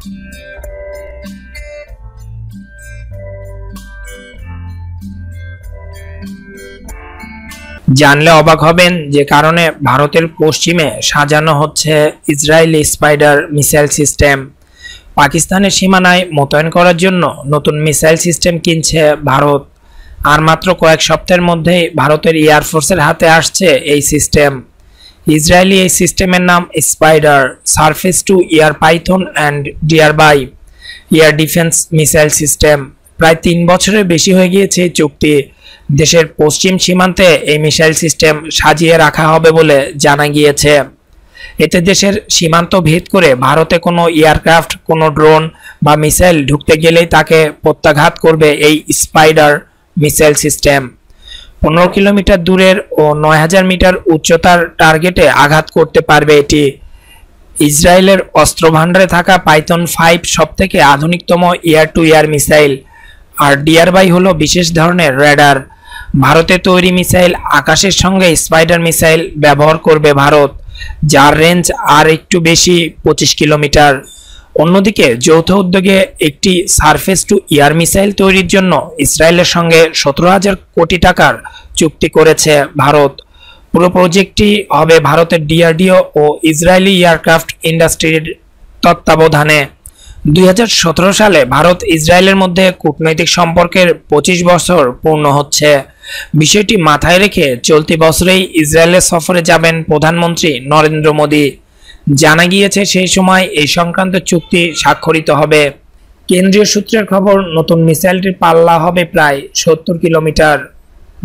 জানলে অবাক হবেন যে কারণে ভারতের পশ্চিমে সাজানো হচ্ছে ইসরায়েলি স্পাইডার মিসাইল সিস্টেম পাকিস্তানের সীমানায় মোতায়েন করার জন্য নতুন মিসাইল সিস্টেম কিনছে ভারত আর মাত্র কয়েক সপ্তাহের মধ্যেই ভারতের এয়ারফোর্সের হাতে আসছে এই সিস্টেম ইসরায়েলি এই সিস্টেমের নাম Spyder surface to air Python and Derby air defence missile system প্রায় তিন বছরের বেশি হয়ে গিয়েছে চুক্তি দেশের পশ্চিম সীমান্তে এই মিসাইল সিস্টেম সাজিয়ে রাখা হবে বলে জানা গিয়েছে এতে দেশের সীমান্ত ভেদ করে ভারতে কোনো এয়ারক্রাফট কোনো ড্রোন বা মিসাইল ঢুকতে গেলেই তাকে প্রত্যাঘাত করবে এই স্পাইডার মিসাইল সিস্টেম পনেরো কিলোমিটার দূরের ও নয় হাজার মিটার উচ্চতার টার্গেটে আঘাত করতে পারবে এটি ইসরায়েলের অস্ত্রভাণ্ডারে থাকা পাইথন ফাইভ সব থেকে আধুনিকতম এয়ার টু এয়ার মিসাইল আর ডিয়ারবাই হল বিশেষ ধরনের রেডার ভারতে তৈরি মিসাইল আকাশের সঙ্গে স্পাইডার মিসাইল ব্যবহার করবে ভারত যার রেঞ্জ আর একটু বেশি পঁচিশ কিলোমিটার অন্যদিকে যৌথ উদ্যোগে একটি সারফেস টু ইয়ার মিসাইল তৈরির জন্য ইসরায়েলের সঙ্গে সতেরো হাজার কোটি টাকার চুক্তি করেছে ভারত পুরো প্রজেক্টটি হবে ভারতের ডিআরডিও ও ইসরায়েলি এয়ারক্রাফট ইন্ডাস্ট্রির তত্ত্বাবধানে দুই সালে ভারত ইসরায়েলের মধ্যে কূটনৈতিক সম্পর্কের ২৫ বছর পূর্ণ হচ্ছে বিষয়টি মাথায় রেখে চলতি বছরেই ইসরায়েলের সফরে যাবেন প্রধানমন্ত্রী নরেন্দ্র মোদী জানা গিয়েছে সেই সময় এই সংক্রান্ত চুক্তি স্বাক্ষরিত হবে কেন্দ্রীয় সূত্রের খবর নতুন মিসাইলটির পাল্লা হবে প্রায় সত্তর কিলোমিটার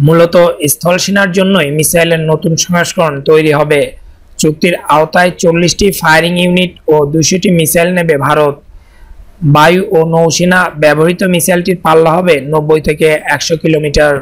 মূলত স্থলসেনার জন্যই মিসাইলের নতুন সংস্করণ তৈরি হবে চুক্তির আওতায় চল্লিশটি ফায়ারিং ইউনিট ও দুশোটি মিসাইল নেবে ভারত বায়ু ও নৌসেনা ব্যবহৃত মিসাইলটির পাল্লা হবে নব্বই থেকে একশো কিলোমিটার